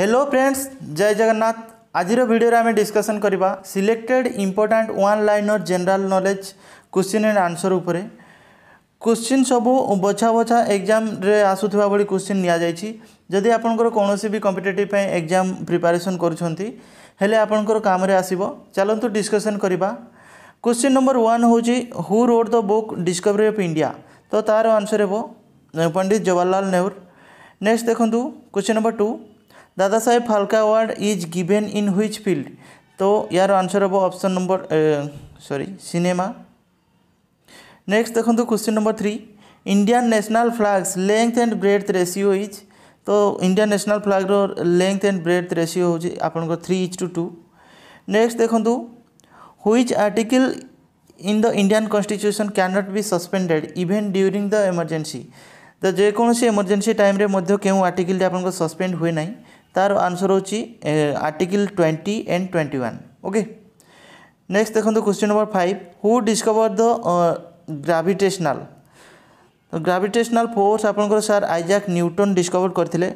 hello friends জয় জগন্নাথ আজির ভিডিওরে আমি ডিসকসন করা সিলেক্টেড ইম্পর্টাট ওয়ান লাইনর general knowledge question and answer উপরে কোশ্চিন সবু বছা বছা এক্সামে আসুথিবা ভଳି কোশ্চিন নিয়া যাইছি যদি আপনার কৌশি বি কম্পিটেটিভ এক্সাম প্রিপারেসন করছেন হলে আপনার কামরে আসব চলতু ডিসকসন করা কোশ্চিন নম্বর ওয়ান হচ্ছে who wrote the book Discovery of India তো তার আনসর হব পণ্ডিত জওয়াহরলাল নেহরু নেক্সট দেখুন question number two Dada Saheb Phalke award is given in which field तो यार आंसर हम option number sorry cinema next देखो question number three Indian national flag's length and breadth ratio is तो Indian national फ्लाग्र लेंथ एंड ब्रेथ रेसीो हूँ आपण three is to two next देखो which article in the Indian constitution क्या not be suspended even during the emergency ତ ଯେକୌଣସି emergency time ମଧ୍ୟ କେଉଁ ଆର୍ଟିକିଲ୍ଟି ଆପଣଙ୍କ हुए ना তার আনসর হচ্ছে article twenty and twenty one okay next দেখুন question number five who discovered the gravitational gravitational force আপনার স্যার আইজাক নিউটন ডিসকভর করে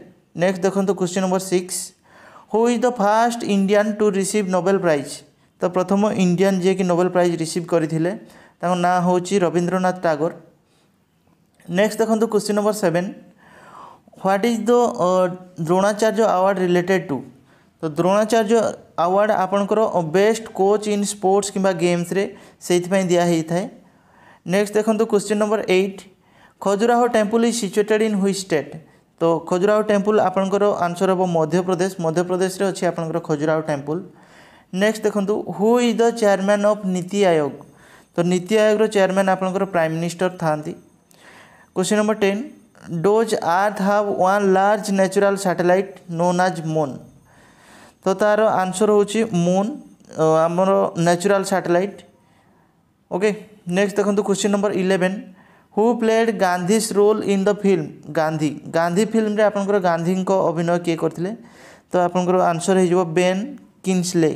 নেক্সট দেখুন question number six who is the first Indian to receive Nobel prize তো প্রথম Indian যিনি Nobel prize receive করে তাঁর না হচ্ছে রবীন্দ্রনাথ টাগোর নেক্সট দেখুন question number seven what is the Dronacharya award related to तो द्रोणाचार्य अवार्ड आपणकर बेस्ट कोच इन स्पोर्ट्स किंवा गेम्सरे ସେଇଥିପାଇଁ ଦିଆ ହେଇଥାଏ ନେକ୍ସଟ ଦେଖନ୍ତୁ question number eight Khajuraho temple is situated in which state ତ ଖଜୁରାହୋ ଟେମ୍ପଲ୍ ଆପଣଙ୍କର ଆନ୍ସର ହେବ ମଧ୍ୟପ୍ରଦେଶ ମଧ୍ୟପ୍ରଦେଶରେ ଅଛି ଆପଣଙ୍କର ଖଜୁରାହୋ ଟେମ୍ପଲ୍ ନେକ୍ସଟ ଦେଖନ୍ତୁ who is the chairman of NITI Aayog ତ ନୀତି ଆୟୋଗର ଚେୟାରମ୍ୟାନ୍ ଆପଣଙ୍କର ପ୍ରାଇମ୍ ମିନିଷ୍ଟର ଥାଆନ୍ତି question number ten does earth have one large natural satellite known as moon তো তার আনসর হচ্ছে মুন আমার ন্যাচুরাল স্যাটেলাইট ওকে নেক্সট দেখুন question number eleven who played Gandhiji's role in the film Gandhi Gandhi ফিল্মরে আপনার গান্ধীঙ্ক অভিনয় কে করলে তো আপনার আনসর হয়ে যাব বেন কিংসলে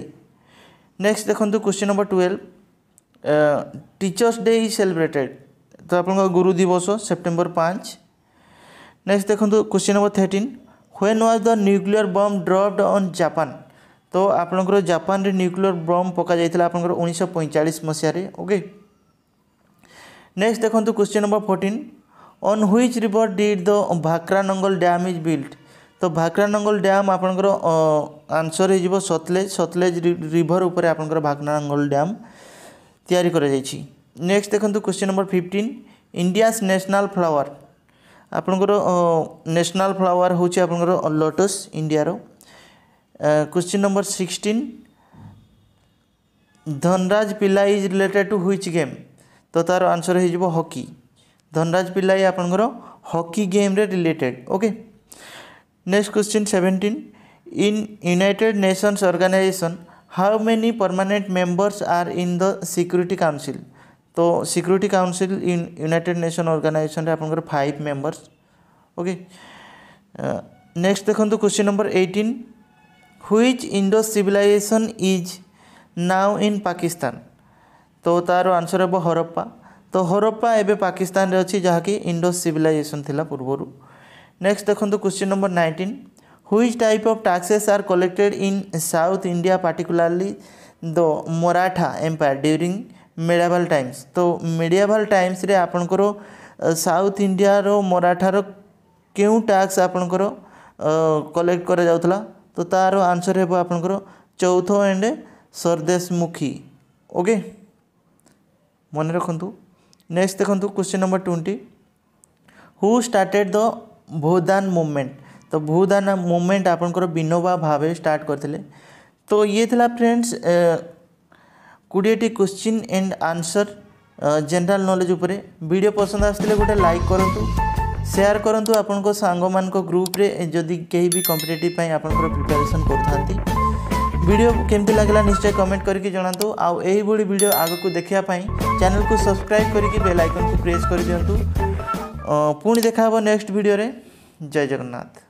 নেক্সট দেখুন question number twelve teachers day is celebrated তো আপনার গুরু দিবস সেপ্টেম্বর পাঁচ নেক্সট দেখন্তু question number thirteen when was the nuclear bomb dropped on Japan ତ ଆପଣଙ୍କର ଜାପାନରେ ନ୍ୟୁକ୍ଲିୟର ବମ୍ ପକାଯାଇଥିଲା ଆପଣଙ୍କର ଉଣେଇଶହ ପଇଁଚାଳିଶ ମସିହାରେ ଓକେ ନେକ୍ସଟ ଦେଖନ୍ତୁ question number fourteen on which river did the Bhakra Nangal dam is build ତ ଭାକ୍ରା ନଙ୍ଗଲ ଡ୍ୟାମ୍ ଆପଣଙ୍କର ଆନ୍ସର୍ ହେଇଯିବ ସତଲେଜ ସତଲେଜ ରିଭର୍ ଉପରେ ଆପଣଙ୍କର ଭାକ୍ରା ନଙ୍ଗଲ ଡ୍ୟାମ୍ ତିଆରି କରାଯାଇଛି ନେକ୍ସଟ ଦେଖନ୍ତୁ question number fifteen India's national flower ଆପଣଙ୍କର ନ୍ୟାସନାଲ୍ ଫ୍ଲାୱାର୍ ହେଉଛି ଆପଣଙ୍କର ଲୋଟସ୍ ଇଣ୍ଡିଆର question number sixteen Dhanraj Pillay is related to which game ତ ତା'ର ଆନ୍ସର୍ ହେଇଯିବ ହକି ଧନରାଜ ପିଲାଇ ଆପଣଙ୍କର ହକି ଗେମ୍ରେ related okay next question seventeen in United Nations organisation how many permanent members are in the security council তো security council United Nation ଅର୍ଗାନାଇଜେସନ୍ରେ ଆପଣଙ୍କର five members okay next ଦେଖନ୍ତୁ question number eighteen which Indo civilization is now in Pakistan তো তার answer হব হরপ্পা তো হরপ্পা এবে পাকিস্তানের অছি যাকি ইন্ডো সিভিলাইজেশন লা পূর্বর নেক্সট দেখুন question number nineteen which type of taxes are collected in South India particularly the Maratha empire during medieval times ତ ମେଡ଼ିଆଭାଲ ଟାଇମ୍ସରେ ଆପଣଙ୍କର ସାଉଥ୍ ଇଣ୍ଡିଆର ମରାଠାର କେଉଁ ଟ୍ୟାକ୍ସ ଆପଣଙ୍କର କଲେକ୍ଟ କରାଯାଉଥିଲା ତ ତା'ର ଆନ୍ସର୍ ହେବ ଆପଣଙ୍କର ଚୌଥ ଆଣ୍ଡ ସରଦେଶମୁଖୀ ଓକେ ମନେ ରଖନ୍ତୁ ନେକ୍ସଟ ଦେଖନ୍ତୁ question number twenty who started the Bhoodan movement ତ ଭୂଦାନ ମୁଭମେଣ୍ଟ ଆପଣଙ୍କର ବିନୋବା ଭାବେ ଷ୍ଟାର୍ଟ କରିଥିଲେ ତ ଇଏ ଥିଲା ଫ୍ରେଣ୍ଡସ୍ কোড়িয়েটি question and answer general knowledge উপরে ভিডিও পছন্দ আসলে গোটে লাইক করতু সেয়ার করতু আপনার সাংমান গ্রুপে যদি কেউ বি কম্পিটেটিভ আপনার প্রিপারেসন করতে ভিডিও কেমতি লাগিলা নিশ্চয় কমেন্ট করি জনাতু আইভাবে ভিডিও আগুক দেখা চ্যানেল কু সবসক্রাইব করি বেল আইকন কু প্রেস করে দিও পুঁ দেখা হব নেক্সট ভিডিওরে জয় জগন্নাথ